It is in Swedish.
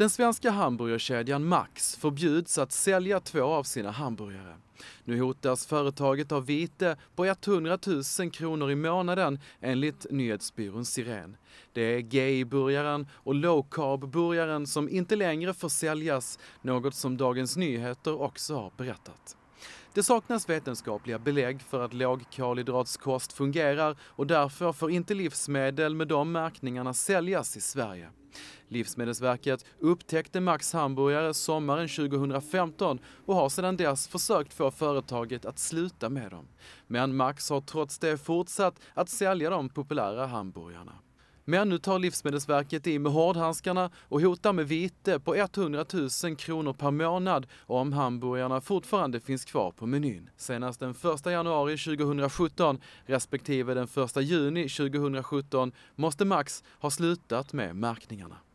Den svenska hamburgerkedjan Max förbjuds att sälja två av sina hamburgare. Nu hotas företaget av vite på 100 000 kronor i månaden enligt nyhetsbyrån Siren. Det är gay-burgaren och low carb-burgaren som inte längre får säljas, något som Dagens Nyheter också har berättat. Det saknas vetenskapliga belägg för att lågkolhydratskost fungerar och därför får inte livsmedel med de märkningarna säljas i Sverige. Livsmedelsverket upptäckte Max hamburgare sommaren 2015 och har sedan dess försökt få företaget att sluta med dem. Men Max har trots det fortsatt att sälja de populära hamburgarna. Men nu tar Livsmedelsverket i med hårdhandskarna och hotar med vite på 100 000 kronor per månad om hamburgarna fortfarande finns kvar på menyn. Senast den 1 januari 2017 respektive den 1 juni 2017 måste Max ha slutat med märkningarna.